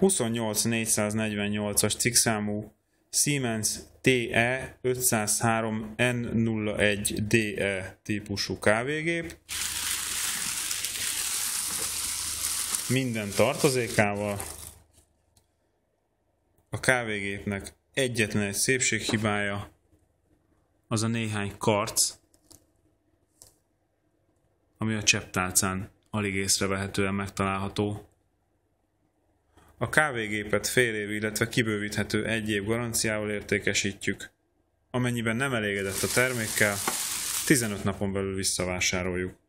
28448-as cikkszámú Siemens TE 503 N01DE típusú kávégép, minden tartozékával. A kávégépnek egyetlen egy szépséghibája, az a néhány karc, ami a csepptálcán alig észrevehetően megtalálható. A kávégépet fél év, illetve kibővíthető egy év garanciával értékesítjük. Amennyiben nem elégedett a termékkel, 15 napon belül visszavásároljuk.